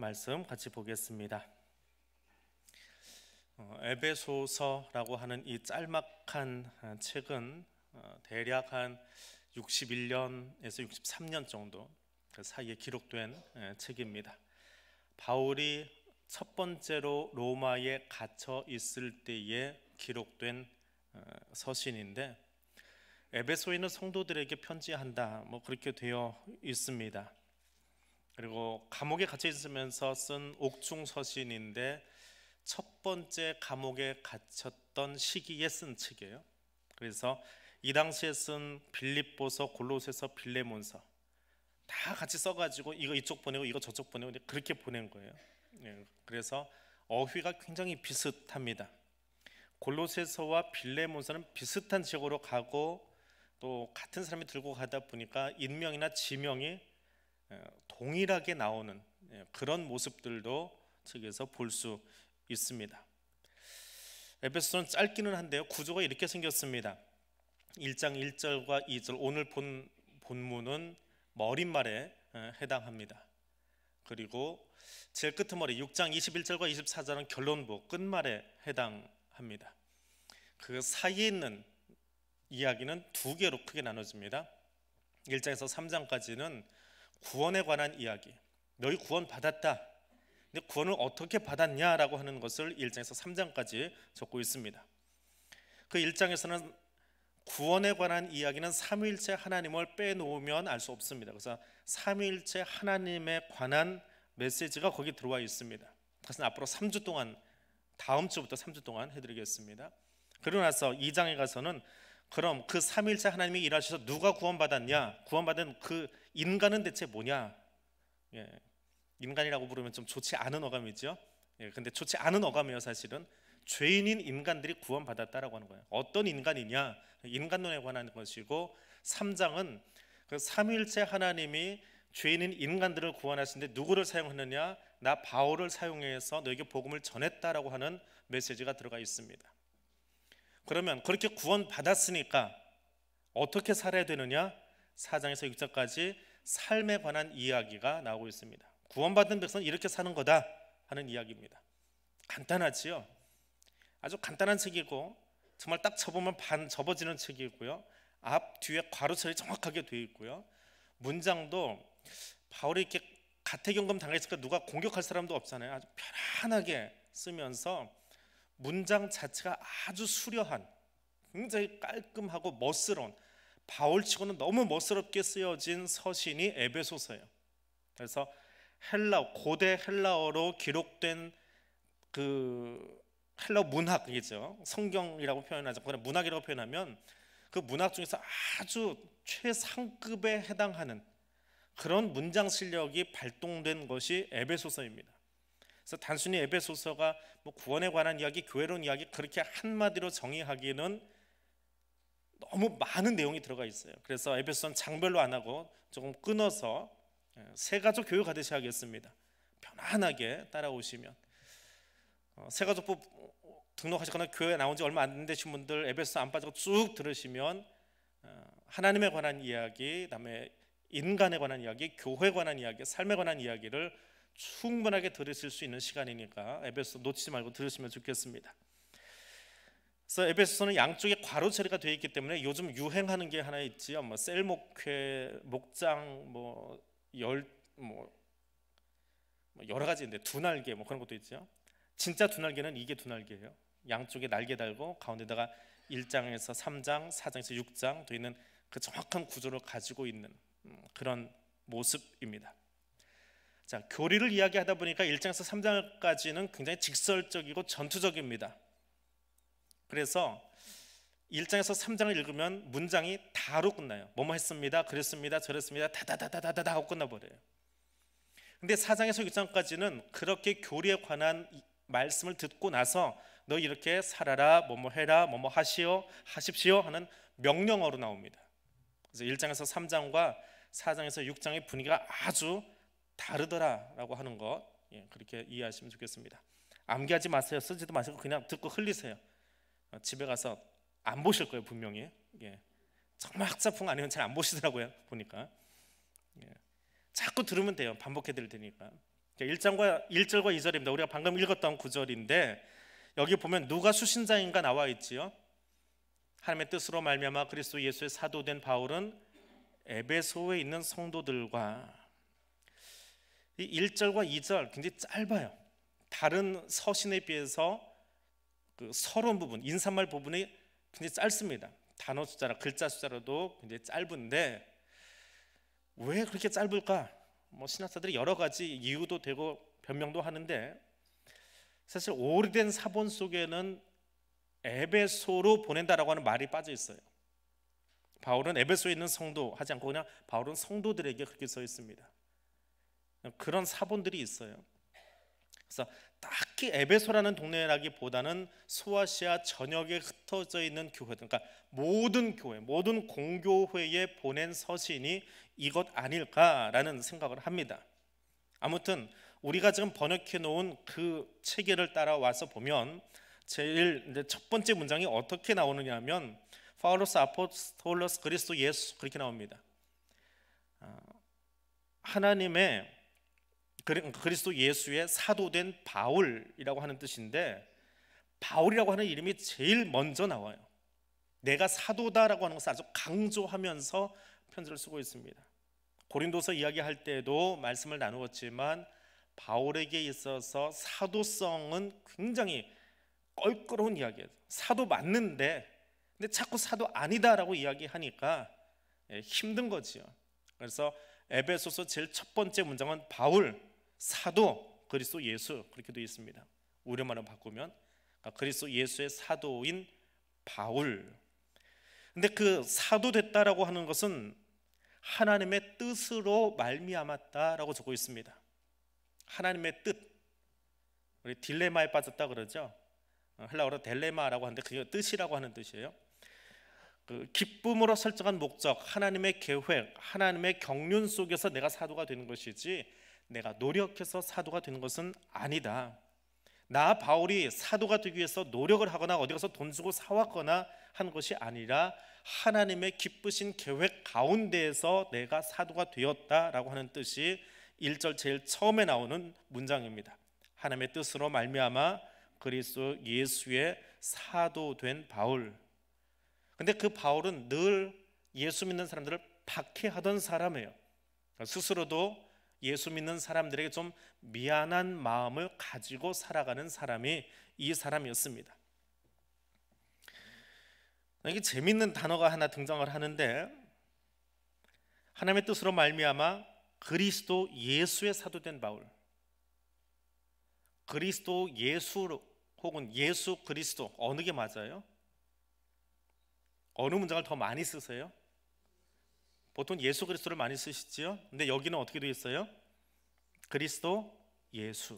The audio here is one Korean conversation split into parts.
말씀 같이 보겠습니다. 어, 에베소서라고 하는 이 짤막한 어, 책은 어, 대략 한 61년에서 63년 정도 그 사이에 기록된 예, 책입니다. 바울이 첫 번째로 로마에 갇혀 있을 때에 기록된 서신인데 에베소에 는 성도들에게 편지한다 뭐 그렇게 되어 있습니다. 그리고 감옥에 갇혀 있으면서 쓴 옥중 서신인데 첫 번째 감옥에 갇혔던 시기에 쓴 책이에요. 그래서 이 당시에 쓴 빌립보서, 골로새서, 빌레몬서 다 같이 써가지고 이거 이쪽 보내고 이거 저쪽 보내고 그렇게 보낸 거예요. 예, 그래서 어휘가 굉장히 비슷합니다. 골로새서와 빌레몬서는 비슷한 지역으로 가고 또 같은 사람이 들고 가다 보니까 인명이나 지명이 예, 동일하게 나오는 예, 그런 모습들도 책에서볼 수 있습니다. 에베소서는 짧기는 한데요. 구조가 이렇게 생겼습니다. 1장 1절과 2절 오늘 본 본문은 머릿말에 예, 해당합니다. 그리고 제일 끝머리 6장 21절과 24절은 결론부 끝말에 해당합니다. 그 사이에 있는 이야기는 두 개로 크게 나눠집니다. 1장에서 3장까지는 구원에 관한 이야기. 너희 구원 받았다. 근데 구원을 어떻게 받았냐라고 하는 것을 1장에서 3장까지 적고 있습니다. 그 1장에서는 구원에 관한 이야기는 삼위일체 하나님을 빼놓으면 알 수 없습니다. 그래서 삼위일체 하나님에 관한 메시지가 거기 들어와 있습니다. 그것은 앞으로 3주 동안 다음 주부터 3주 동안 해드리겠습니다. 그러고 나서 2장에 가서는 그럼 그 삼일째 하나님이 일하셔서 누가 구원받았냐? 구원받은 그 인간은 대체 뭐냐? 예, 인간이라고 부르면 좀 좋지 않은 어감이죠. 예, 근데 좋지 않은 어감이에요, 사실은. 죄인인 인간들이 구원받았다라고 하는 거예요. 어떤 인간이냐? 인간론에 관한 것이고 3장은 그 삼일째 하나님이 죄인인 인간들을 구원하시는데 누구를 사용하느냐? 나 바울을 사용해서 너에게 복음을 전했다라고 하는 메시지가 들어가 있습니다. 그러면 그렇게 구원받았으니까 어떻게 살아야 되느냐? 4장에서 6장까지 삶에 관한 이야기가 나오고 있습니다. 구원받은 백성은 이렇게 사는 거다 하는 이야기입니다. 간단하지요? 아주 간단한 책이고 정말 딱 접으면 반 접어지는 책이고요. 앞 뒤에 괄호철이 정확하게 돼 있고요. 문장도 바울이 이렇게 가태경금 당했으니까 누가 공격할 사람도 없잖아요. 아주 편안하게 쓰면서 문장 자체가 아주 수려한 굉장히 깔끔하고 멋스러운 바울치고는 너무 멋스럽게 쓰여진 서신이 에베소서예요. 그래서 헬라 고대 헬라어로 기록된 그 헬라 문학이죠. 성경이라고 표현하죠. 그냥 문학이라고 표현하면 그 문학 중에서 아주 최상급에 해당하는 그런 문장 실력이 발동된 것이 에베소서입니다. 그래서 단순히 에베소서가 뭐 구원에 관한 이야기, 교회론 이야기 그렇게 한마디로 정의하기에는 너무 많은 내용이 들어가 있어요. 그래서 에베소는 장별로 안 하고 조금 끊어서 예, 세 가족 교육하듯이 하겠습니다. 편안하게 따라오시면 어, 세 가족부 등록하시거나 교회 나온 지 얼마 안 되신 분들 에베소 안 빠지고 쭉 들으시면 어, 하나님에 관한 이야기, 그다음에 인간에 관한 이야기, 교회에 관한 이야기, 삶에 관한 이야기를 충분하게 들으실 수 있는 시간이니까 에베소 놓치지 말고 들으시면 좋겠습니다. 그래서 에베소서는 양쪽에 괄호 처리가 되어 있기 때문에 요즘 유행하는 게 하나 있지요. 뭐 셀목회, 목장, 뭐열뭐 뭐, 뭐 여러 가지인데 두 날개 뭐 그런 것도 있죠. 진짜 두 날개는 이게 두 날개예요. 양쪽에 날개 달고 가운데다가 1장에서 3장, 4장에서 6장 되 있는 그 정확한 구조를 가지고 있는 음, 그런 모습입니다. 자, 교리를 이야기하다 보니까 1장에서 3장까지는 굉장히 직설적이고 전투적입니다. 그래서 1장에서 3장을 읽으면 문장이 다로 끝나요. 뭐뭐 했습니다. 그랬습니다. 저랬습니다. 다다다다다다 하고 끝나버려요. 근데 4장에서 6장까지는 그렇게 교리에 관한 말씀을 듣고 나서 너 이렇게 살아라, 뭐뭐 해라, 뭐뭐 하시오, 하십시오 하는 명령어로 나옵니다. 그래서 1장에서 3장과 4장에서 6장의 분위기가 아주 다르더라라고 하는 것 예, 그렇게 이해하시면 좋겠습니다. 암기하지 마세요. 쓰지도 마시고 그냥 듣고 흘리세요. 어, 집에 가서 안 보실 거예요 분명히. 예. 정말 학사풍 아니면 잘 안 보시더라고요 보니까. 예. 자꾸 들으면 돼요. 반복해 드릴 테니까. 그러니까 일장과 1절과 2절입니다. 우리가 방금 읽었던 구절인데 여기 보면 누가 수신자인가 나와 있지요. 하나님의 뜻으로 말미암아 그리스도 예수의 사도된 바울은 에베소에 있는 성도들과 이 1절과 2절 굉장히 짧아요. 다른 서신에 비해서 그 서론 부분, 인사말 부분이 굉장히 짧습니다. 단어 숫자나 글자 숫자로도 굉장히 짧은데 왜 그렇게 짧을까? 뭐신학자들이 여러 가지 이유도 되고 변명도 하는데 사실 오래된 사본 속에는 에베소로 보낸다라고 하는 말이 빠져 있어요. 바울은 에베소에 있는 성도 하지 않고 그냥 바울은 성도들에게 그렇게 써 있습니다. 그런 사본들이 있어요. 그래서 딱히 에베소라는 동네라기보다는 소아시아 전역에 흩어져 있는 교회들, 그러니까 모든 교회, 모든 공교회에 보낸 서신이 이것 아닐까라는 생각을 합니다. 아무튼 우리가 지금 번역해 놓은 그 체계를 따라와서 보면 제일 첫 번째 문장이 어떻게 나오느냐면 파울로스 아포스톨로스 그리스도 예수 그렇게 나옵니다. 아, 하나님의 그리스도 예수의 사도된 바울이라고 하는 뜻인데 바울이라고 하는 이름이 제일 먼저 나와요. 내가 사도다라고 하는 것을 아주 강조하면서 편지를 쓰고 있습니다. 고린도서 이야기할 때도 말씀을 나누었지만 바울에게 있어서 사도성은 굉장히 껄끄러운 이야기예요. 사도 맞는데 근데 자꾸 사도 아니다라고 이야기하니까 예, 힘든 거지요. 그래서 에베소서 제일 첫 번째 문장은 바울 사도 그리스도 예수 그렇게 되어 있습니다. 우리말로 바꾸면 그러니까 그리스도 예수의 사도인 바울. 근데 그 사도 됐다라고 하는 것은 하나님의 뜻으로 말미암았다라고 적고 있습니다. 하나님의 뜻. 우리 딜레마에 빠졌다 그러죠. 헬라어로 델레마라고 하는데 그게 뜻이라고 하는 뜻이에요. 그 기쁨으로 설정한 목적, 하나님의 계획, 하나님의 경륜 속에서 내가 사도가 되는 것이지 내가 노력해서 사도가 되는 것은 아니다. 나 바울이 사도가 되기 위해서 노력을 하거나 어디 가서 돈 주고 사왔거나 한 것이 아니라 하나님의 기쁘신 계획 가운데에서 내가 사도가 되었다라고 하는 뜻이 1절 제일 처음에 나오는 문장입니다. 하나님의 뜻으로 말미암아 그리스도 예수의 사도 된 바울. 근데 그 바울은 늘 예수 믿는 사람들을 박해하던 사람이에요. 스스로도 예수 믿는 사람들에게 좀 미안한 마음을 가지고 살아가는 사람이 이 사람이었습니다. 이게 재밌는 단어가 하나 등장을 하는데 하나님의 뜻으로 말미암아 그리스도 예수의 사도된 바울 그리스도 예수 혹은 예수 그리스도 어느 게 맞아요? 어느 문장을 더 많이 쓰세요? 보통 예수 그리스도를 많이 쓰시지요. 근데 여기는 어떻게 되어 있어요? 그리스도 예수.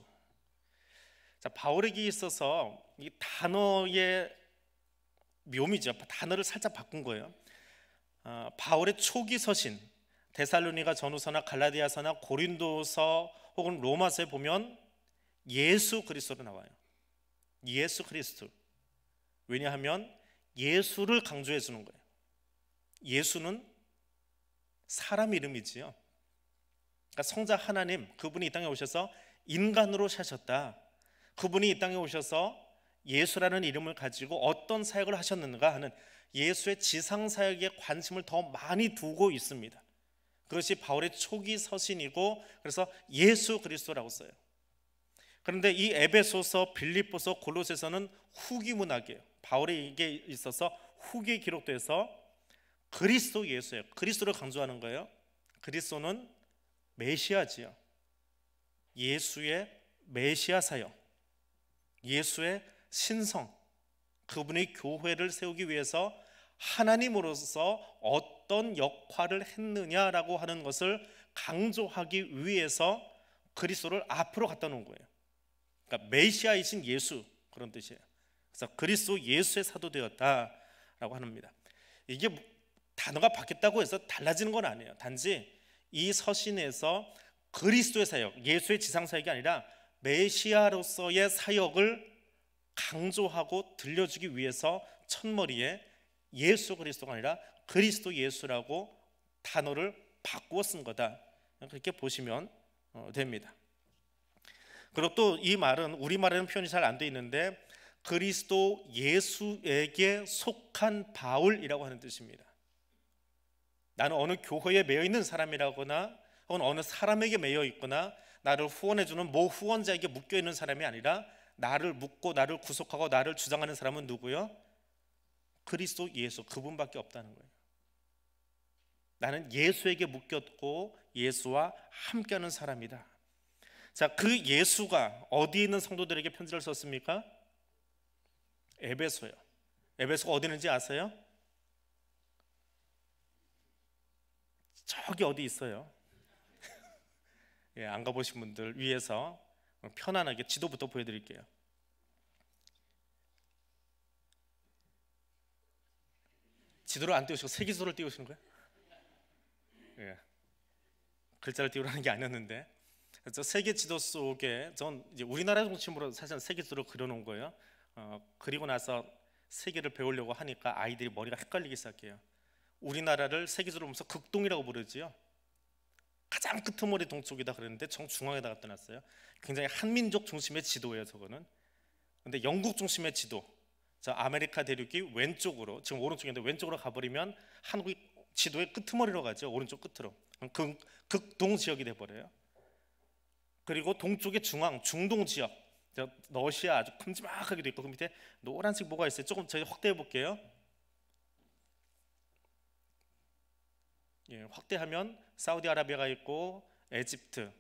자, 바울에게 있어서 이 단어의 묘미죠. 단어를 살짝 바꾼 거예요. 어, 바울의 초기 서신, 데살로니가 전후서나 갈라디아서나 고린도서 혹은 로마서에 보면 예수 그리스도로 나와요. 예수 그리스도. 왜냐하면 예수를 강조해 주는 거예요. 예수는 사람 이름이지요. 그러니까 성자 하나님 그분이 이 땅에 오셔서 인간으로 사셨다. 그분이 이 땅에 오셔서 예수라는 이름을 가지고 어떤 사역을 하셨는가 하는 예수의 지상 사역에 관심을 더 많이 두고 있습니다. 그것이 바울의 초기 서신이고 그래서 예수 그리스도라고 써요. 그런데 이 에베소서, 빌립보서, 골로새서는 후기 문학이에요. 바울의 이게 있어서 후기에 기록돼서 그리스도 예수예요. 그리스도를 강조하는 거예요. 그리스도는 메시아지요. 예수의 메시아 사역, 예수의 신성, 그분의 교회를 세우기 위해서 하나님으로서 어떤 역할을 했느냐라고 하는 것을 강조하기 위해서 그리스도를 앞으로 갖다 놓은 거예요. 그러니까 메시아이신 예수 그런 뜻이에요. 그래서 그리스도 예수의 사도 되었다라고 합니다. 이게 단어가 바뀌었다고 해서 달라지는 건 아니에요. 단지 이 서신에서 그리스도의 사역, 예수의 지상 사역이 아니라 메시아로서의 사역을 강조하고 들려주기 위해서 첫머리에 예수 그리스도가 아니라 그리스도 예수라고 단어를 바꾸어 쓴 거다. 그렇게 보시면 어, 됩니다. 그리고 또 이 말은 우리말에는 표현이 잘 안 돼 있는데 그리스도 예수에게 속한 바울이라고 하는 뜻입니다. 나는 어느 교회에 매여 있는 사람이라거나 혹은 어느 사람에게 매여 있거나 나를 후원해 주는 모 후원자에게 묶여 있는 사람이 아니라 나를 묶고 나를 구속하고 나를 주장하는 사람은 누구요? 그리스도 예수 그분밖에 없다는 거예요. 나는 예수에게 묶였고 예수와 함께하는 사람이다. 자, 그 예수가 어디 있는 성도들에게 편지를 썼습니까? 에베소요. 에베소가 어디 있는지 아세요? 저기 어디 있어요? 예, 안 가보신 분들 위해서 편안하게 지도부터 보여드릴게요. 지도를 안 띄우시고 세기지도를 띄우시는 거예요? 예. 글자를 띄우라는 게 아니었는데 저 세계 지도 속에 전 이제 우리나라 중심으로 사실 세계 지도를 그려놓은 거예요. 어, 그리고 나서 세계를 배우려고 하니까 아이들이 머리가 헷갈리기 시작해요. 우리나라를 세계적으로 보면서 극동이라고 부르지요. 가장 끄머리 동쪽이다 그랬는데 정중앙에다 갖다 놨어요. 굉장히 한민족 중심의 지도예요, 저거는. 근데 영국 중심의 지도. 자, 아메리카 대륙이 왼쪽으로 지금 오른쪽인데 왼쪽으로 가버리면 한국이 지도의 끄머리로 가죠. 오른쪽 끝으로. 극, 극동 지역이 돼 버려요. 그리고 동쪽의 중앙 중동 지역. 러시아 아주 큼지막하게 돼 있고 그 밑에 노란색 뭐가 있어요. 조금 저희 확대해 볼게요. 예, 확대하면 사우디아라비아가 있고 에집트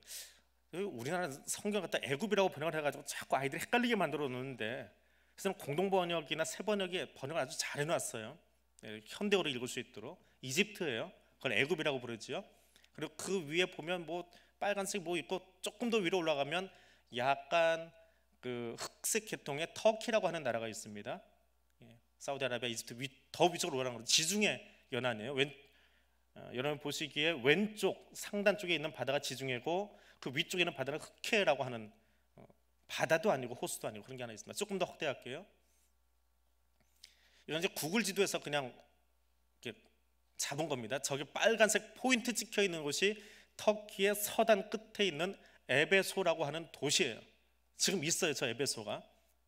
그 우리나라 성경 갖다 애굽이라고 번역을 해가지고 자꾸 아이들이 헷갈리게 만들어 놓는데 그래서 공동 번역이나 새 번역에 번역을 아주 잘 해놨어요 예, 현대어로 읽을 수 있도록 이집트예요 그걸 애굽이라고 부르지요 그리고 그 위에 보면 뭐 빨간색 뭐 있고 조금 더 위로 올라가면 약간 그 흑색 계통의 터키라고 하는 나라가 있습니다 예, 사우디아라비아 이집트 위, 더 위쪽으로 올라가는 지중해 연안이에요 왼, 어, 여러분 보시기에 왼쪽 상단 쪽에 있는 바다가 지중해고 그 위쪽에 있는 바다는 흑해라고 하는 어, 바다도 아니고 호수도 아니고 그런 게 하나 있습니다. 조금 더 확대할게요. 이런 이제 구글 지도에서 그냥 이렇게 잡은 겁니다. 저기 빨간색 포인트 찍혀 있는 곳이 터키의 서단 끝에 있는 에베소라고 하는 도시예요. 지금 있어요, 저 에베소가.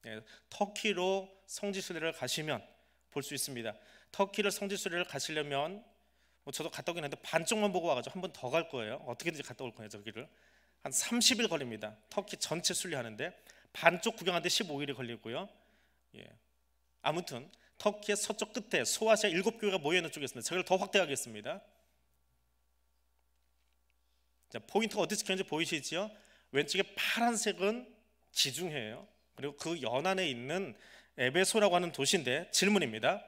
예, 터키로 성지순례를 가시면 볼 수 있습니다. 터키를 성지순례를 가시려면 뭐 저도 갔다 오긴 했는데 반쪽만 보고 와가지고 한 번 더 갈 거예요. 어떻게든지 갔다 올 거예요 저기를. 한 30일 걸립니다. 터키 전체 순례하는데 반쪽 구경하는데 15일이 걸리고요. 예. 아무튼 터키의 서쪽 끝에 소아시아 일곱 교회가 모여 있는 쪽에 있습니다. 저걸 더 확대하겠습니다. 자, 포인트가 어디 찍혔는지 보이시죠 왼쪽에 파란색은 지중해예요. 그리고 그 연안에 있는 에베소라고 하는 도시인데 질문입니다.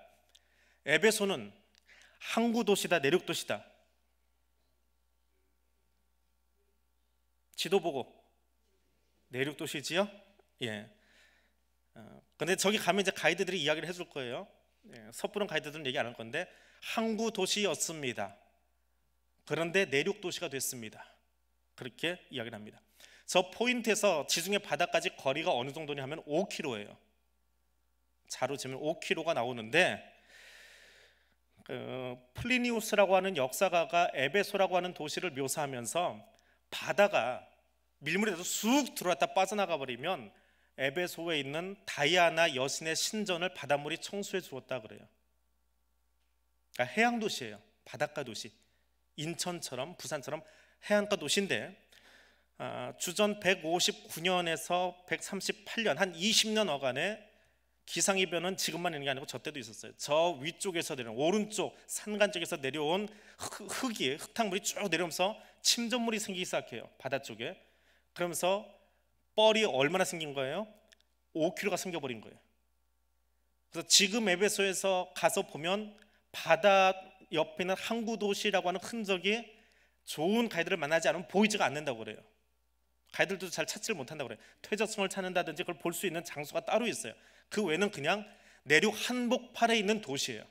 에베소는 항구 도시다, 내륙 도시다. 지도 보고 내륙 도시지요? 예. 어, 근데 저기 가면 이제 가이드들이 이야기를 해줄 거예요. 예, 섣부른 가이드들은 얘기 안 할 건데 항구 도시였습니다. 그런데 내륙 도시가 됐습니다. 그렇게 이야기를 합니다. 저 포인트에서 지중해 바다까지 거리가 어느 정도냐 하면 5km예요. 자로 재면 5km가 나오는데 어, 플리니우스라고 하는 역사가가 에베소라고 하는 도시를 묘사하면서 바다가 밀물에서 쑥 들어왔다 빠져나가 버리면 에베소에 있는 다이아나 여신의 신전을 바닷물이 청소해 주었다 그래요. 그러니까 해양 도시예요. 바닷가 도시. 인천처럼 부산처럼 해안가 도시인데 아, 주전 159년에서 138년 한 20년 어간에 기상이변은 지금만 있는 게 아니고 저 때도 있었어요. 저 위쪽에서 내려온 오른쪽 산간 쪽에서 내려온 흙, 이 흙탕물이 쭉 내려오면서 침전물이 생기기 시작해요. 바다 쪽에. 그러면서 뻘이 얼마나 생긴 거예요? 5kg가 생겨버린 거예요. 그래서 지금 에베소에서 가서 보면 바다 옆에 있는 항구 도시라고 하는 흔적이 좋은 가이드를 만나지 않으면 보이지가 않는다고 그래요. 가이드들도 잘 찾지를 못한다고 그래요. 퇴적성을 찾는다든지 그걸 볼 수 있는 장소가 따로 있어요. 그 외는 그냥 내륙 한복판에 있는 도시예요.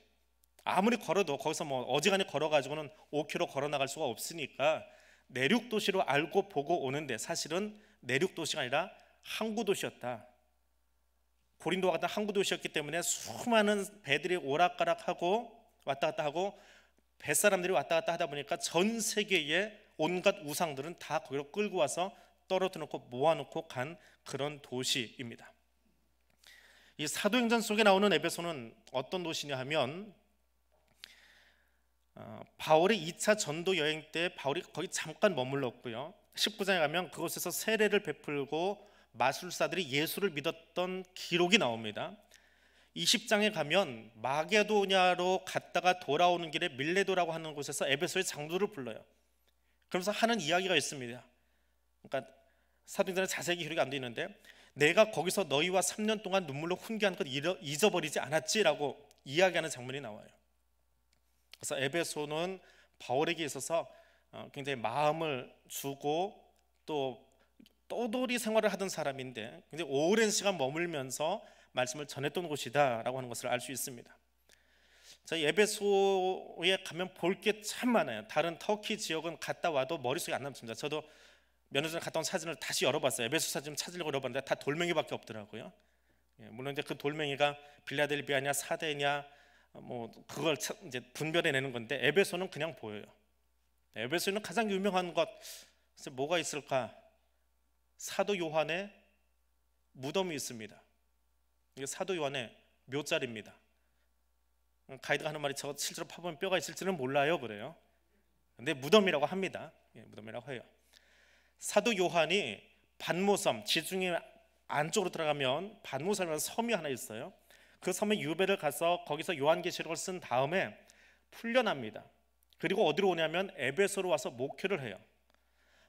아무리 걸어도 거기서 뭐 어지간히 걸어가지고는 5km 걸어 나갈 수가 없으니까 내륙 도시로 알고 보고 오는데 사실은 내륙 도시가 아니라 항구 도시였다. 고린도와 같은 항구 도시였기 때문에 수많은 배들이 오락가락하고 왔다 갔다 하고 배 사람들이 왔다 갔다 하다 보니까 전 세계의 온갖 우상들은 다 거기로 끌고 와서 떨어뜨려놓고 모아놓고 간 그런 도시입니다. 이 사도행전 속에 나오는 에베소는 어떤 도시냐 하면 어, 바울의 2차 전도 여행 때 바울이 거기 잠깐 머물렀고요. 19장에 가면 그곳에서 세례를 베풀고 마술사들이 예수를 믿었던 기록이 나옵니다. 20장에 가면 마게도냐로 갔다가 돌아오는 길에 밀레도라고 하는 곳에서 에베소의 장도를 불러요. 그러면서 하는 이야기가 있습니다. 그러니까 사도행전에 자세히 기록이 안 돼 있는데 내가 거기서 너희와 3년 동안 눈물로 훈계한 것 잊어버리지 않았지라고 이야기하는 장면이 나와요. 그래서 에베소는 바울에게 있어서 어, 굉장히 마음을 주고 또 떠돌이 생활을 하던 사람인데 굉장히 오랜 시간 머물면서 말씀을 전했던 곳이다라고 하는 것을 알 수 있습니다. 저 에베소에 가면 볼 게 참 많아요. 다른 터키 지역은 갔다 와도 머릿속에 안 남습니다. 저도 면회소 갔던 사진을 다시 열어봤어요. 에베소 사진 찾으려고 열어봤는데 다 돌멩이밖에 없더라고요. 예, 물론 이제 그 돌멩이가 빌라델비아냐 사대냐 뭐 그걸 이제 분별해내는 건데 에베소는 그냥 보여요. 에베소는 가장 유명한 것 뭐가 있을까? 사도 요한의 무덤이 있습니다. 이게 사도 요한의 묘자리입니다. 가이드가 하는 말이 저 실제로 파보면 뼈가 있을지는 몰라요 그래요. 근데 무덤이라고 합니다. 예, 무덤이라고 해요. 사도 요한이 반모섬 지중해 안쪽으로 들어가면 반모섬이라는 섬이 하나 있어요. 그 섬에 유배를 가서 거기서 요한계시록을 쓴 다음에 풀려납니다. 그리고 어디로 오냐면 에베소로 와서 목회를 해요.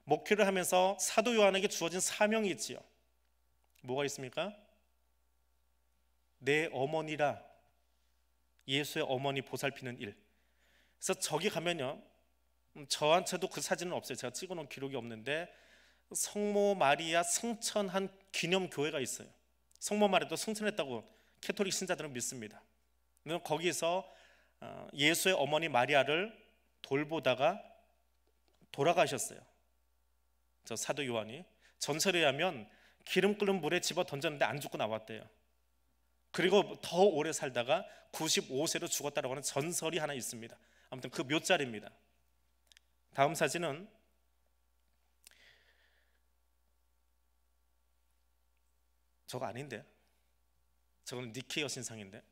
목회를 하면서 사도 요한에게 주어진 사명이 있지요. 뭐가 있습니까? 내 어머니라 예수의 어머니 보살피는 일. 그래서 저기 가면요. 음, 저한테도 그 사진은 없어요. 제가 찍어놓은 기록이 없는데 성모 마리아 승천한 기념 교회가 있어요. 성모 마리아도 승천했다고 캐톨릭 신자들은 믿습니다. 거기서 어, 예수의 어머니 마리아를 돌보다가 돌아가셨어요. 저 사도 요한이 전설에 의하면 기름 끓는 물에 집어 던졌는데 안 죽고 나왔대요. 그리고 더 오래 살다가 95세로 죽었다라고 하는 전설이 하나 있습니다. 아무튼 그 묘자리입니다. 다음 사진은 저거 아닌데? 저건 니케 여신상인데?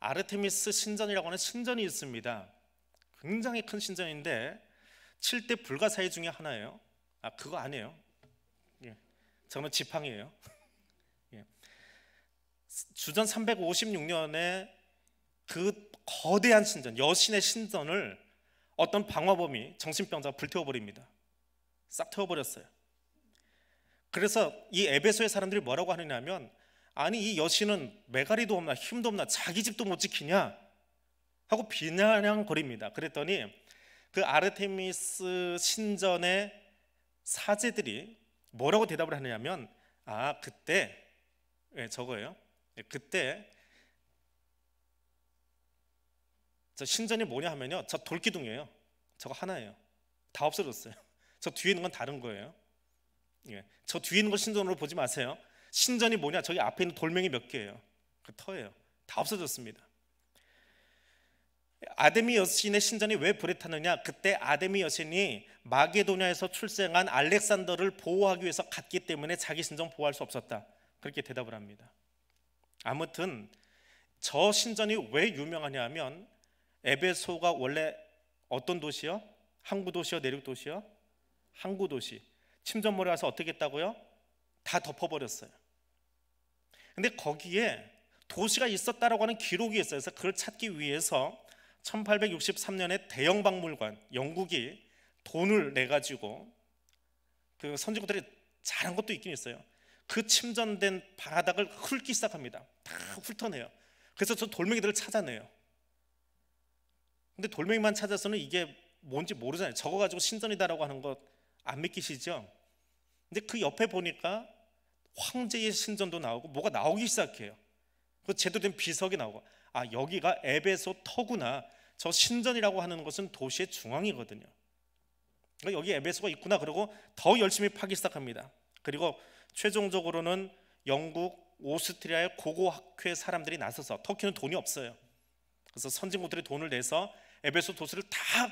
아르테미스 신전이라고 하는 신전이 있습니다. 굉장히 큰 신전인데 7대 불가사의 중에 하나예요. 아 그거 아니에요. 예. 저는 지팡이에요. 예. 주전 356년에 그 거대한 신전, 여신의 신전을 어떤 방화범이 정신병자가 불태워버립니다. 싹 태워버렸어요. 그래서 이 에베소의 사람들이 뭐라고 하느냐면 아니 이 여신은 메가리도 없나 힘도 없나 자기 집도 못 지키냐 하고 비난양거립니다. 그랬더니 그 아르테미스 신전의 사제들이 뭐라고 대답을 하느냐면 아 그때 네, 저거예요. 예, 그때 저 신전이 뭐냐 하면요. 저 돌기둥이에요. 저거 하나예요. 다 없어졌어요. 저 뒤에 있는 건 다른 거예요. 예. 저 뒤에 있는 걸 신전으로 보지 마세요. 신전이 뭐냐? 저기 앞에 있는 돌멩이 몇 개예요. 그 터예요. 다 없어졌습니다. 아데미 여신의 신전이 왜 불에 타느냐? 그때 아데미 여신이 마게도냐에서 출생한 알렉산더를 보호하기 위해서 갔기 때문에 자기 신전 보호할 수 없었다. 그렇게 대답을 합니다. 아무튼 저 신전이 왜 유명하냐 하면 에베소가 원래 어떤 도시요? 항구 도시요, 내륙 도시요? 항구 도시. 침전물에 와서 어떻게 했다고요? 다 덮어버렸어요. 근데 거기에 도시가 있었다라고 하는 기록이 있어요. 그래서 그걸 찾기 위해서 1863년에 대영 박물관 영국이 돈을 내 가지고 그 선진국들이 잘한 것도 있긴 있어요. 그 침전된 바닥을 훑기 시작합니다. 다 훑어내요. 그래서 저 돌멩이들을 찾아내요. 근데 돌멩이만 찾아서는 이게 뭔지 모르잖아요. 적어 가지고 신전이다라고 하는 것 안 믿기시죠? 근데 그 옆에 보니까 황제의 신전도 나오고 뭐가 나오기 시작해요. 그 제대로 된 비석이 나오고 아 여기가 에베소 터구나. 저 신전이라고 하는 것은 도시의 중앙이거든요. 그러니까 여기 에베소가 있구나. 그리고 더 열심히 파기 시작합니다. 그리고 최종적으로는 영국, 오스트리아의 고고학회 사람들이 나서서 터키는 돈이 없어요. 그래서 선진국들이 돈을 내서 에베소 도시를 다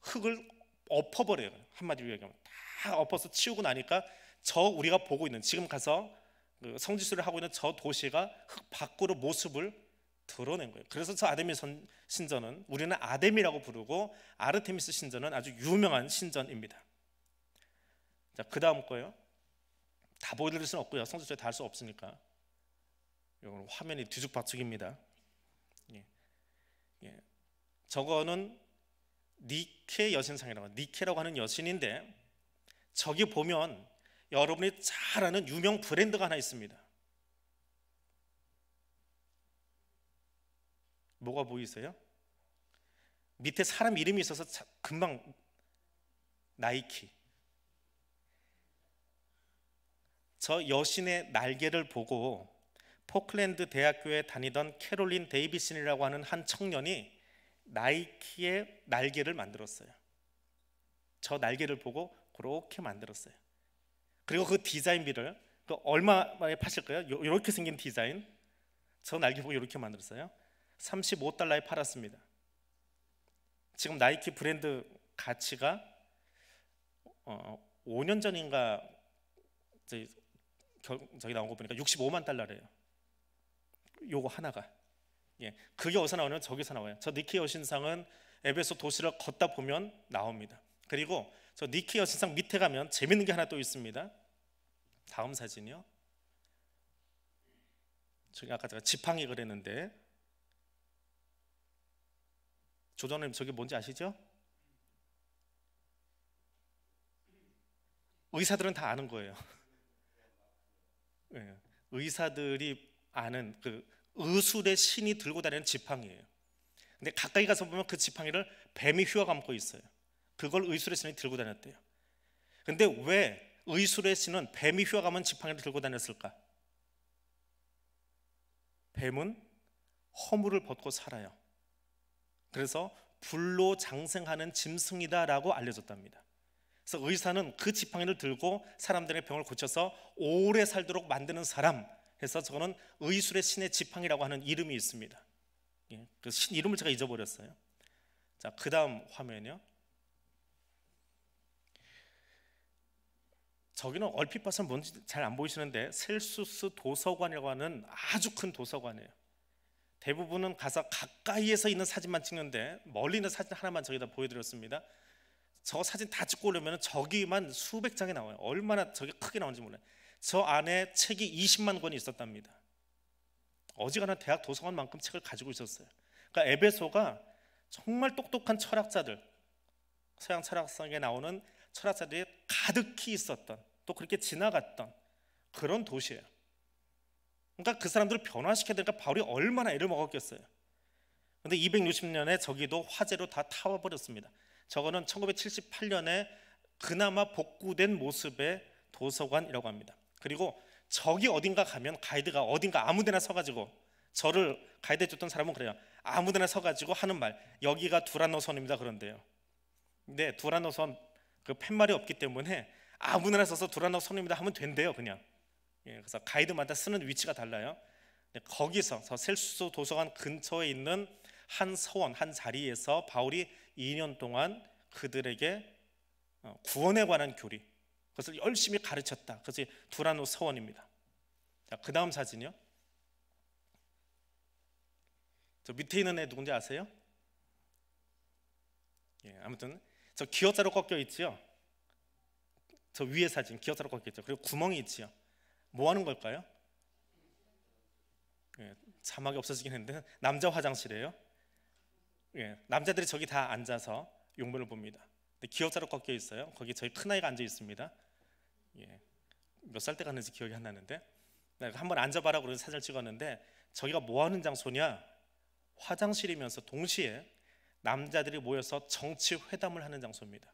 흙을 엎어버려요. 한마디로 얘기하면 다 엎어서 치우고 나니까 저 우리가 보고 있는 지금 가서 그 성지수를 하고 있는 저 도시가 흙 밖으로 모습을 드러낸 거예요. 그래서 저 아데미 신전은 우리는 아데미라고 부르고 아르테미스 신전은 아주 유명한 신전입니다. 자, 그 다음 거예요. 다 보여드릴 수는 없고요. 성지수에 다 할 수 없으니까. 이건 화면이 뒤죽박죽입니다. 예. 예. 저거는 니케 여신상이라고 니케라고 하는 여신인데 저기 보면 여러분이 잘 아는 유명 브랜드가 하나 있습니다. 뭐가 보이세요? 밑에 사람 이름이 있어서 금방 나이키. 저 여신의 날개를 보고 포클랜드 대학교에 다니던 캐롤린 데이비슨이라고 하는 한 청년이 나이키의 날개를 만들었어요. 저 날개를 보고 그렇게 만들었어요. 그리고 그 디자인비를 그 얼마에 파실까요? 이렇게 생긴 디자인 저날개 보고 이렇게 만들었어요. 35달러에 팔았습니다. 지금 나이키 브랜드 가치가 어, 5년 전인가 저기, 저기 나온 거 보니까 65만 달러래요. 요거 하나가 예, 그게 어디서 나오냐면 저기서 나와요. 저 니키 여신상은 에베소 도시를 걷다 보면 나옵니다. 그리고 저 니키 여신상 밑에 가면 재밌는 게 하나 또 있습니다. 다음 사진이요. 저기 아까 제가 지팡이 그랬는데 조전님 저게 뭔지 아시죠? 의사들은 다 아는 거예요. 예. 의사들이 아는 그 의술의 신이 들고 다니는 지팡이예요. 근데 가까이 가서 보면 그 지팡이를 뱀이 휘어감고 있어요. 그걸 의술의 신이 들고 다녔대요. 근데 왜 의술의 신은 뱀이 휘어가면 지팡이를 들고 다녔을까? 뱀은 허물을 벗고 살아요. 그래서 불로 장생하는 짐승이다라고 알려졌답니다. 그래서 의사는 그 지팡이를 들고 사람들의 병을 고쳐서 오래 살도록 만드는 사람. 그래서 저거는 의술의 신의 지팡이라고 하는 이름이 있습니다. 예, 그신 이름을 제가 잊어버렸어요. 자, 그 다음 화면요. 이 저기는 얼핏 봐서 뭔지 잘 안 보이시는데 셀수스 도서관이라고 하는 아주 큰 도서관이에요. 대부분은 가서 가까이에서 있는 사진만 찍는데 멀리 있는 사진 하나만 저기다 보여드렸습니다. 저 사진 다 찍고 오려면 저기만 수백 장이 나와요. 얼마나 저게 크게 나오는지 몰라요. 저 안에 책이 20만 권이 있었답니다. 어지간한 대학 도서관만큼 책을 가지고 있었어요. 그러니까 에베소가 정말 똑똑한 철학자들, 서양 철학상에 나오는 철학자들이 가득히 있었던 또 그렇게 지나갔던 그런 도시예요. 그러니까 그 사람들을 변화시켜야 되니까 바울이 얼마나 애를 먹었겠어요. 근데 260년에 저기도 화재로 다 타버렸습니다. 저거는 1978년에 그나마 복구된 모습의 도서관이라고 합니다. 그리고 저기 어딘가 가면 가이드가 어딘가 아무데나 서가지고 저를 가이드 해줬던 사람은 그래요. 아무데나 서가지고 하는 말 여기가 두라노선입니다 그런데요. 네 두라노선 그 팻말이 없기 때문에 아무나 써서 두란노 선입니다 하면 된대요 그냥. 예, 그래서 가이드마다 쓰는 위치가 달라요. 거기서 셀수스 도서관 근처에 있는 한 서원 한 자리에서 바울이 2년 동안 그들에게 어, 구원에 관한 교리 그것을 열심히 가르쳤다. 그것이 두란노 서원입니다. 자, 그 다음 사진이요. 저 밑에 있는 애 누군지 아세요? 예, 아무튼 저 기어자로 꺾여 있지요. 저 위에 사진 기어자로 꺾여 있죠. 그리고 구멍이 있지요. 뭐 하는 걸까요? 예, 자막이 없어지긴 했는데 남자 화장실이에요. 예, 남자들이 저기 다 앉아서 용변을 봅니다. 근데 기어자로 꺾여 있어요. 거기 저희 큰 아이가 앉아 있습니다. 예, 몇살 때 갔는지 기억이 안 나는데 한번 앉아봐라 그래서 사진을 찍었는데 저기가 뭐 하는 장소냐? 화장실이면서 동시에 남자들이 모여서 정치 회담을 하는 장소입니다.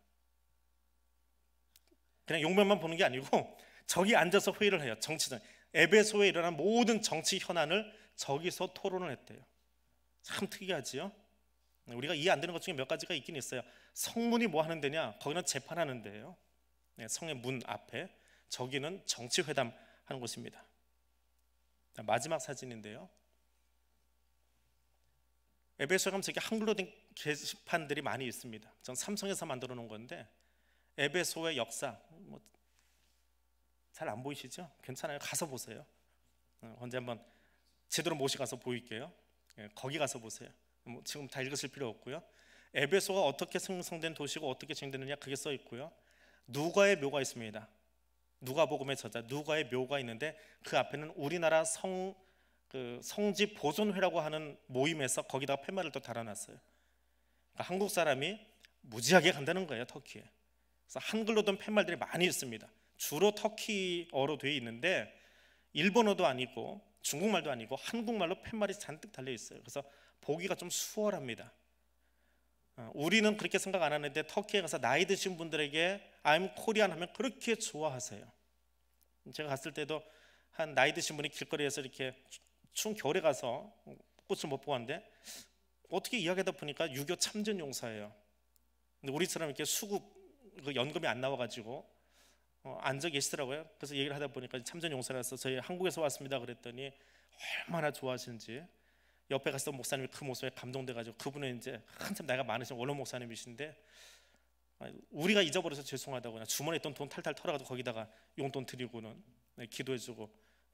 그냥 용변만 보는 게 아니고 저기 앉아서 회의를 해요. 정치적 에베소에 일어난 모든 정치 현안을 저기서 토론을 했대요. 참 특이하지요. 네, 우리가 이해 안 되는 것 중에 몇 가지가 있긴 있어요. 성문이 뭐 하는 데냐? 거기는 재판하는 데예요. 네, 성의 문 앞에 저기는 정치 회담 하는 곳입니다. 마지막 사진인데요. 에베소 가면 저기 한글로 된 게시판들이 많이 있습니다. 전 삼성에서 만들어 놓은 건데 에베소의 역사 뭐잘안 보이시죠? 괜찮아요. 가서 보세요. 어, 언제 한번 제대로 모시가서 보일게요. 예, 거기 가서 보세요. 뭐 지금 다 읽으실 필요 없고요. 에베소가 어떻게 생성된 도시고 어떻게 진행되느냐 그게 써 있고요. 누가의 묘가 있습니다. 누가복음의 저자 누가의 묘가 있는데 그 앞에는 우리나라 성 그 성지 보존회라고 하는 모임에서 거기다가 팻말을 또 달아놨어요. 그러니까 한국 사람이 무지하게 간다는 거예요 터키에. 그래서 한글로 된 팻말들이 많이 있습니다. 주로 터키어로 되어 있는데 일본어도 아니고 중국말도 아니고 한국말로 팻말이 잔뜩 달려 있어요. 그래서 보기가 좀 수월합니다. 어, 우리는 그렇게 생각 안 하는데 터키에 가서 나이 드신 분들에게 I'm Korean 하면 그렇게 좋아하세요. 제가 갔을 때도 한 나이 드신 분이 길거리에서 이렇게 추운 겨울에 가서 꽃을 못 보았는데 어떻게 이야기하다 보니까 유교 참전 용사예요. 근데 우리 사람 이렇게 수급 그 연금이 안 나와가지고 어, 앉아 계시더라고요. 그래서 얘기를 하다 보니까 참전 용사라서 저희 한국에서 왔습니다. 그랬더니 얼마나 좋아하시는지 옆에 가서 목사님이 그 모습에 감동돼가지고 그분은 이제 한참 나이가 많으신 원로 목사님이신데 아, 우리가 잊어버려서 죄송하다고 그 주머니에 있던 돈 탈탈 털어가지고 거기다가 용돈 드리고는 네, 기도해주고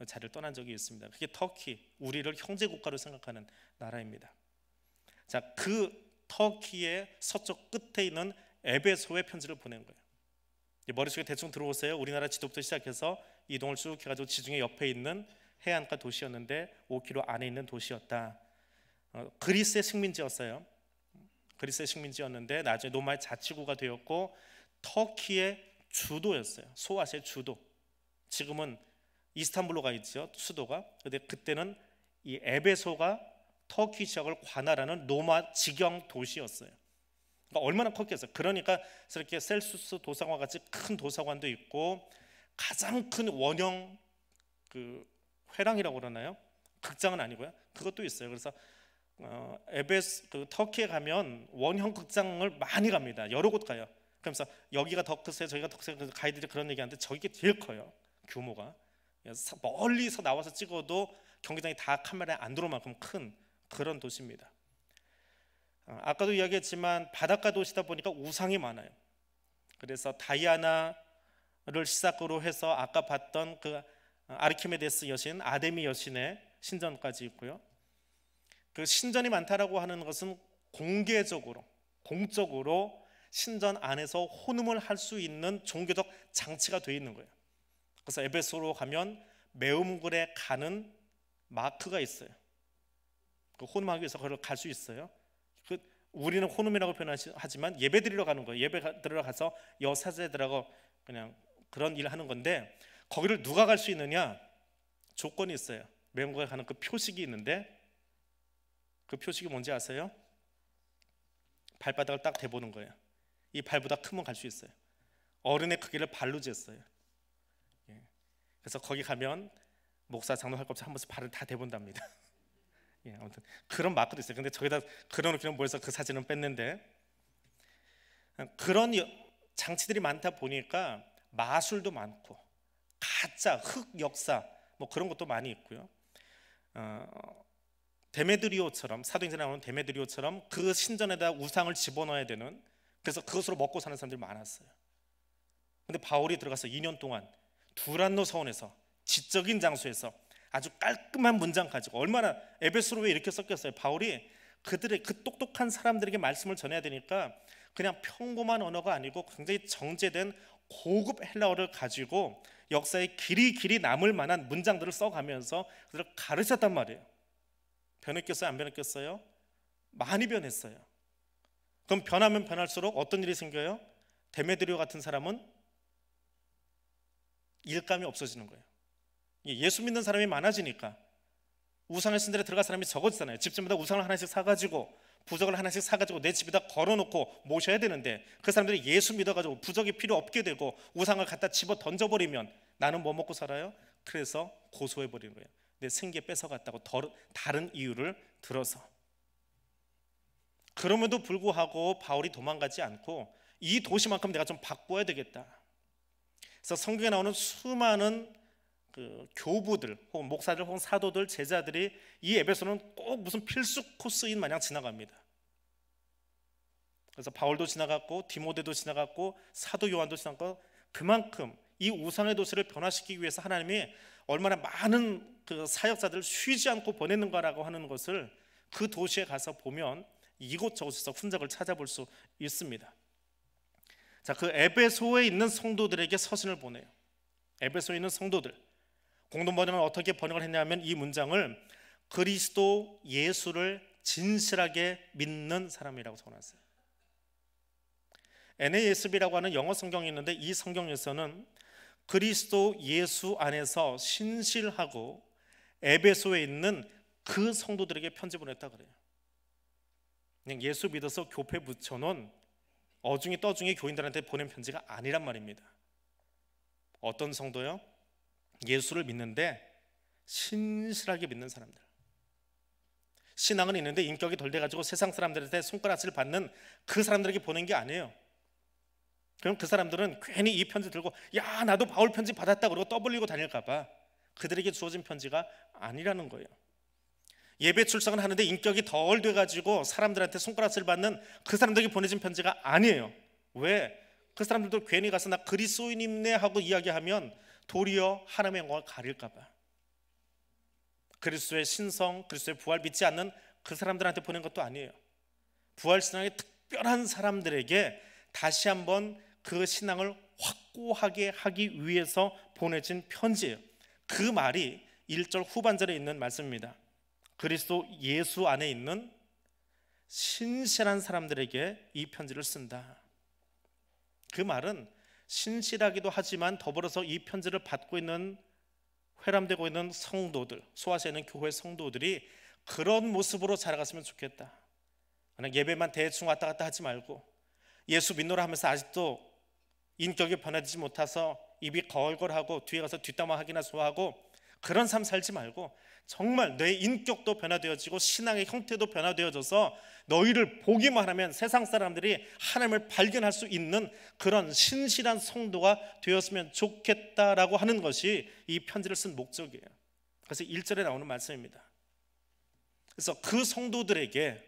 자리를 떠난 적이 있습니다. 그게 터키 우리를 형제 국가로 생각하는 나라입니다. 자, 그 터키의 서쪽 끝에 있는 에베소에 편지를 보낸 거예요. 머릿속에 대충 들어오세요. 우리나라 지도부터 시작해서 이동을 쭉 해가지고 지중해 옆에 있는 해안가 도시였는데 5km 안에 있는 도시였다. 어, 그리스의 식민지였어요. 그리스의 식민지였는데 나중에 노말 자치구가 되었고 터키의 주도였어요. 소아시아 주도. 지금은 이스탄불로 가 있죠. 수도가. 근데 그때는 이 에베소가 터키 지역을 관할하는 로마 직영 도시였어요. 그러니까 얼마나 컸겠어요. 그러니까 이렇게 셀수스 도서관 같이 큰 도서관도 있고 가장 큰 원형 그 회랑이라고 그러나요? 극장은 아니고요. 그것도 있어요. 그래서 어, 에베스 그 터키에 가면 원형 극장을 많이 갑니다. 여러 곳 가요. 그러면서 여기가 더 크세요, 저기가 더 크세요. 가이드들이 그런 얘기하는데 저게 제일 커요. 규모가 멀리서 나와서 찍어도 경기장이 다 카메라에 안 들어올 만큼 큰 그런 도시입니다. 어, 아까도 이야기했지만 바닷가 도시다 보니까 우상이 많아요. 그래서 다이아나를 시작으로 해서 아까 봤던 그 어, 아르키메데스 여신, 아데미 여신의 신전까지 있고요. 그 신전이 많다라고 하는 것은 공개적으로, 공적으로 신전 안에서 혼음을 할 수 있는 종교적 장치가 되어 있는 거예요. 그래서 에베소로 가면 매음굴에 가는 마크가 있어요. 그 혼음하기 위해서 그걸 갈수 있어요. 그 우리는 혼음이라고 표현하지만 예배 드리러 가는 거예요. 예배 드리러 가서 여사제들하고 그냥 그런 일을 하는 건데 거기를 누가 갈 수 있느냐 조건이 있어요. 매운에 가는 그 표식이 있는데 그 표식이 뭔지 아세요? 발바닥을 딱 대보는 거예요. 이 발보다 크면 갈 수 있어요. 어른의 크기를 그 발로 쟀어요. 예. 그래서 거기 가면 목사 장로할 것 없이 한 번씩 발을 다 대본답니다. 예, 아무튼 그런 맛도 있어요. 근데 저기다 그런놓기는 뭐해서 그 사진은 뺐는데 그런 장치들이 많다 보니까 마술도 많고 가짜 흑 역사 뭐 그런 것도 많이 있고요. 어, 데메드리오처럼 사도행전에 나오는 데메드리오처럼 그 신전에다 우상을 집어넣어야 되는 그래서 그것으로 먹고 사는 사람들이 많았어요. 근데 바울이 들어가서 2년 동안 두란노 서원에서 지적인 장소에서 아주 깔끔한 문장 가지고 얼마나 에베소로 왜 이렇게 썼겠어요 바울이 그들의 그 똑똑한 사람들에게 말씀을 전해야 되니까 그냥 평범한 언어가 아니고 굉장히 정제된 고급 헬라어를 가지고 역사에 길이 길이 남을 만한 문장들을 써가면서 그들을 가르쳤단 말이에요. 변했겠어요? 안 변했겠어요? 많이 변했어요. 그럼 변하면 변할수록 어떤 일이 생겨요? 데메드리오 같은 사람은 일감이 없어지는 거예요. 예수 믿는 사람이 많아지니까 우상의 신들에 들어갈 사람이 적어지잖아요. 집집마다 우상을 하나씩 사가지고 부적을 하나씩 사가지고 내 집에다 걸어놓고 모셔야 되는데 그 사람들이 예수 믿어가지고 부적이 필요 없게 되고 우상을 갖다 집어 던져버리면 나는 뭐 먹고 살아요? 그래서 고소해버리는 거예요. 내 생계 뺏어갔다고 다른 이유를 들어서 그럼에도 불구하고 바울이 도망가지 않고 이 도시만큼 내가 좀 바꿔야 되겠다. 그래서 성경에 나오는 수많은 그 교부들 혹은 목사들 혹은 사도들 제자들이 이 에베소는 꼭 무슨 필수 코스인 마냥 지나갑니다. 그래서 바울도 지나갔고 디모데도 지나갔고 사도 요한도 지나갔고 그만큼 이 우상의 도시를 변화시키기 위해서 하나님이 얼마나 많은 그 사역자들을 쉬지 않고 보내는가라고 하는 것을 그 도시에 가서 보면 이곳저곳에서 흔적을 찾아볼 수 있습니다. 자, 그 에베소에 있는 성도들에게 서신을 보내요. 에베소에 있는 성도들. 공동 번역은 어떻게 번역을 했냐면 이 문장을 그리스도 예수를 진실하게 믿는 사람이라고 적어놨어요. NASB라고 하는 영어 성경이 있는데 이 성경에서는 그리스도 예수 안에서 신실하고 에베소에 있는 그 성도들에게 편집을 했다 그래요. 그냥 예수 믿어서 교회 붙여놓은 어중이 떠중이 교인들한테 보낸 편지가 아니란 말입니다. 어떤 성도요? 예수를 믿는데 신실하게 믿는 사람들. 신앙은 있는데 인격이 덜 돼가지고 세상 사람들한테 손가락질 받는 그 사람들에게 보낸 게 아니에요. 그럼 그 사람들은 괜히 이 편지 들고 야 나도 바울 편지 받았다 그러고 떠벌리고 다닐까봐 그들에게 주어진 편지가 아니라는 거예요. 예배 출석은 하는데 인격이 덜 돼가지고 사람들한테 손가락질 받는 그 사람들에게 보내진 편지가 아니에요. 왜? 그 사람들도 괜히 가서 나 그리스도인임네 하고 이야기하면 도리어 하나님의 영광을 가릴까봐 그리스도의 신성, 그리스도의 부활 믿지 않는 그 사람들한테 보낸 것도 아니에요. 부활 신앙의 특별한 사람들에게 다시 한번 그 신앙을 확고하게 하기 위해서 보내진 편지예요. 그 말이 1절 후반절에 있는 말씀입니다. 그리스도 예수 안에 있는 신실한 사람들에게 이 편지를 쓴다. 그 말은 신실하기도 하지만 더불어서 이 편지를 받고 있는 회람되고 있는 성도들, 소아시아 는 교회 성도들이 그런 모습으로 살아갔으면 좋겠다. 그냥 예배만 대충 왔다 갔다 하지 말고 예수 믿노라 하면서 아직도 인격이 변화되지 못해서 입이 걸걸하고 뒤에 가서 뒷담화하기나 좋아하고 그런 삶 살지 말고 정말 내 인격도 변화되어지고 신앙의 형태도 변화되어져서 너희를 보기만 하면 세상 사람들이 하나님을 발견할 수 있는 그런 신실한 성도가 되었으면 좋겠다라고 하는 것이 이 편지를 쓴 목적이에요. 그래서 1절에 나오는 말씀입니다. 그래서 그 성도들에게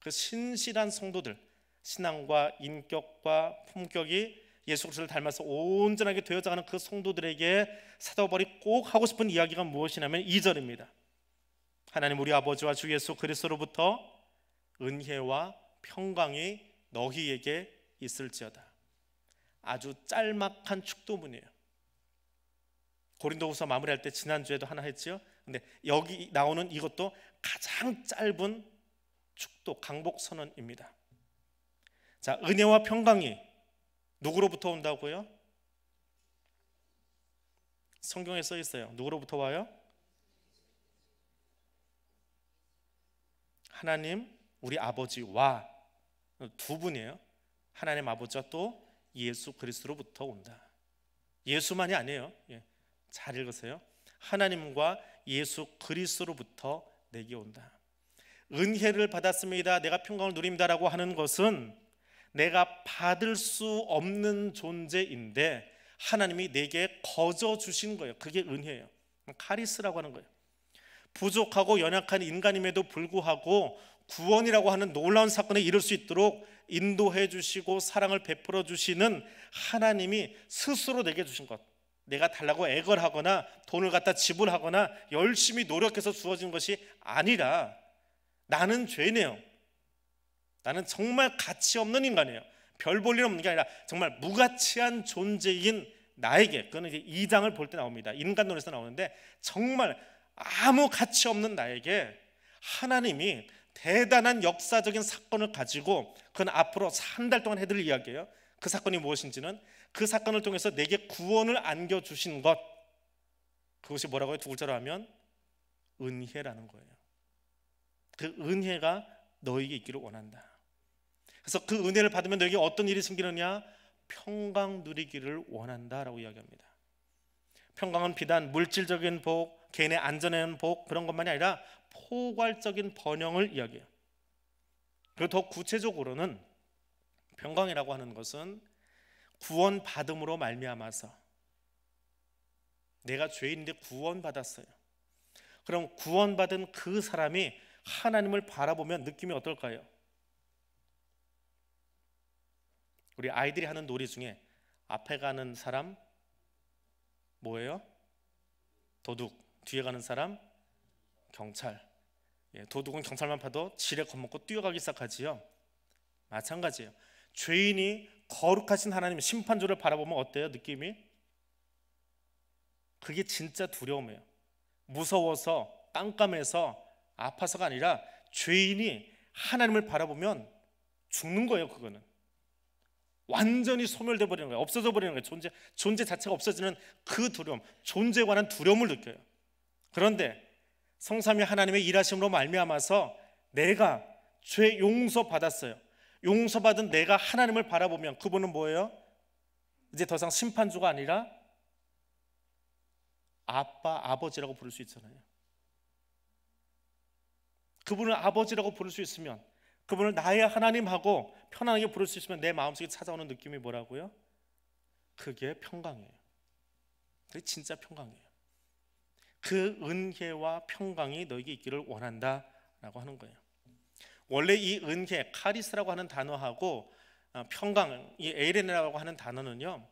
그 신실한 성도들 신앙과 인격과 품격이 예수 그리스도를 닮아서 온전하게 되어져가는 그 성도들에게 사도 바울이 꼭 하고 싶은 이야기가 무엇이냐면 이절입니다 하나님 우리 아버지와 주 예수 그리스도로부터 은혜와 평강이 너희에게 있을지어다. 아주 짤막한 축도문이에요. 고린도후서 마무리할 때 지난주에도 하나 했지요. 근데 여기 나오는 이것도 가장 짧은 축도 강복 선언입니다. 자, 은혜와 평강이 누구로부터 온다고요? 성경에 써 있어요. 누구로부터 와요? 하나님, 우리 아버지와 두 분이에요. 하나님 아버지와 또 예수 그리스도로부터 온다. 예수만이 아니에요. 예, 잘 읽으세요. 하나님과 예수 그리스도로부터 내게 온다. 은혜를 받았습니다. 내가 평강을 누립니다라고 하는 것은 내가 받을 수 없는 존재인데 하나님이 내게 거저 주신 거예요. 그게 은혜예요. 카리스라고 하는 거예요. 부족하고 연약한 인간임에도 불구하고 구원이라고 하는 놀라운 사건에 이를 수 있도록 인도해 주시고 사랑을 베풀어 주시는 하나님이 스스로 내게 주신 것. 내가 달라고 애걸하거나 돈을 갖다 지불하거나 열심히 노력해서 주어진 것이 아니라 나는 죄네요. 나는 정말 가치 없는 인간이에요. 별 볼 일 없는 게 아니라 정말 무가치한 존재인 나에게 그는 이제 2장을 볼 때 나옵니다. 인간론에서 나오는데 정말 아무 가치 없는 나에게 하나님이 대단한 역사적인 사건을 가지고 그건 앞으로 한 달 동안 해드릴 이야기예요. 그 사건이 무엇인지는 그 사건을 통해서 내게 구원을 안겨주신 것 그것이 뭐라고 해요? 두 글자로 하면 은혜라는 거예요. 그 은혜가 너에게 있기를 원한다. 그래서 그 은혜를 받으면 너에게 어떤 일이 생기느냐? 평강 누리기를 원한다라고 이야기합니다. 평강은 비단 물질적인 복, 개인의 안전에복 그런 것만이 아니라 포괄적인 번영을 이야기해요. 그리고 더 구체적으로는 평강이라고 하는 것은 구원 받음으로 말미암아서 내가 죄인인데 구원 받았어요. 그럼 구원 받은 그 사람이 하나님을 바라보면 느낌이 어떨까요? 우리 아이들이 하는 놀이 중에 앞에 가는 사람 뭐예요? 도둑. 뒤에 가는 사람 경찰. 예, 도둑은 경찰만 파도 지레 겁먹고 뛰어가기 시작하지요. 마찬가지예요. 죄인이 거룩하신 하나님 심판조를 바라보면 어때요? 느낌이? 그게 진짜 두려움이에요. 무서워서 깜깜해서 아파서가 아니라 죄인이 하나님을 바라보면 죽는 거예요, 그거는. 완전히 소멸돼 버리는 거예요. 없어져 버리는 거예요. 존재 존재 자체가 없어지는 그 두려움, 존재에 관한 두려움을 느껴요. 그런데 성삼위 하나님의 일하심으로 말미암아서 내가 죄 용서 받았어요. 용서받은 내가 하나님을 바라보면 그분은 뭐예요? 이제 더 이상 심판주가 아니라 아빠, 아버지라고 부를 수 있잖아요. 그분을 아버지라고 부를 수 있으면 그분을 나의 하나님하고 편안하게 부를 수 있으면 내 마음속에 찾아오는 느낌이 뭐라고요? 그게 평강이에요. 그게 진짜 평강이에요. 그 은혜와 평강이 너에게 있기를 원한다라고 하는 거예요. 원래 이 은혜 카리스라고 하는 단어하고 어, 평강 이 에이렌이라고 하는 단어는요.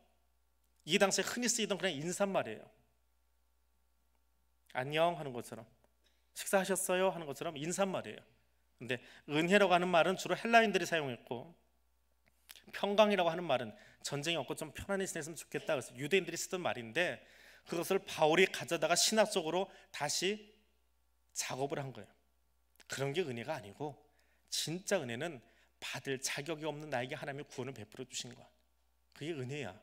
이 당시에 흔히 쓰이던 그냥 인사말이에요. 안녕 하는 것처럼 식사하셨어요 하는 것처럼 인사말이에요. 근데 은혜라고 하는 말은 주로 헬라인들이 사용했고 평강이라고 하는 말은 전쟁이 없고 좀 편안히 지냈으면 좋겠다 그래서 유대인들이 쓰던 말인데 그것을 바울이 가져다가 신학적으로 다시 작업을 한 거예요. 그런 게 은혜가 아니고 진짜 은혜는 받을 자격이 없는 나에게 하나님의 구원을 베풀어 주신 거야. 그게 은혜야.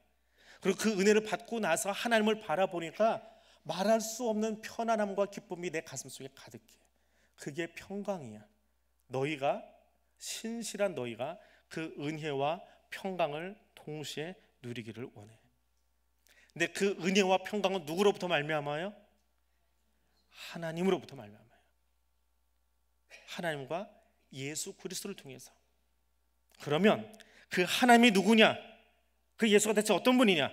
그리고 그 은혜를 받고 나서 하나님을 바라보니까 말할 수 없는 편안함과 기쁨이 내 가슴속에 가득해. 그게 평강이야. 너희가 신실한 너희가 그 은혜와 평강을 동시에 누리기를 원해. 근데 그 은혜와 평강은 누구로부터 말미암아요? 하나님으로부터 말미암아요. 하나님과 예수 그리스도를 통해서. 그러면 그 하나님이 누구냐? 그 예수가 대체 어떤 분이냐?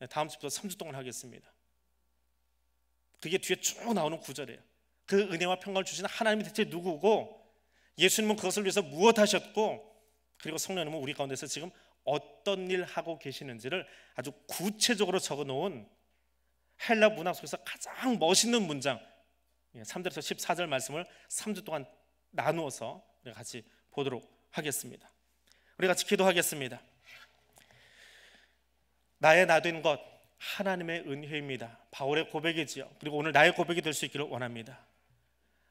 네, 다음 주부터 3주 동안 하겠습니다. 그게 뒤에 쭉 나오는 구절이에요. 그 은혜와 평강을 주시는 하나님이 대체 누구고 예수님은 그것을 위해서 무엇 하셨고 그리고 성령님은 뭐 우리 가운데서 지금 어떤 일 하고 계시는지를 아주 구체적으로 적어 놓은 헬라 문학 속에서 가장 멋있는 문장 3절에서 예, 14절 말씀을 3주 동안 나누어서 우리 같이 보도록 하겠습니다. 우리 같이 기도하겠습니다. 나의 나된 것 하나님의 은혜입니다. 바울의 고백이지요. 그리고 오늘 나의 고백이 될 수 있기를 원합니다.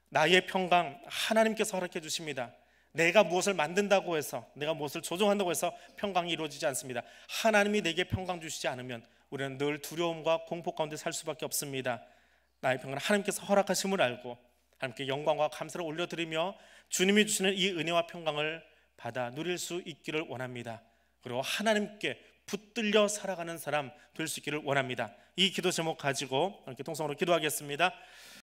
나의 평강 하나님께서 허락해 주십니다. 내가 무엇을 만든다고 해서 내가 무엇을 조종한다고 해서 평강이 이루어지지 않습니다. 하나님이 내게 평강 주시지 않으면 우리는 늘 두려움과 공포 가운데 살 수밖에 없습니다. 나의 평강 하나님께서 허락하심을 알고 하나님께 영광과 감사를 올려드리며 주님이 주시는 이 은혜와 평강을 받아 누릴 수 있기를 원합니다. 그리고 하나님께 붙들려 살아가는 사람 될 수 있기를 원합니다. 이 기도 제목 가지고 이렇 통성으로 기도하겠습니다.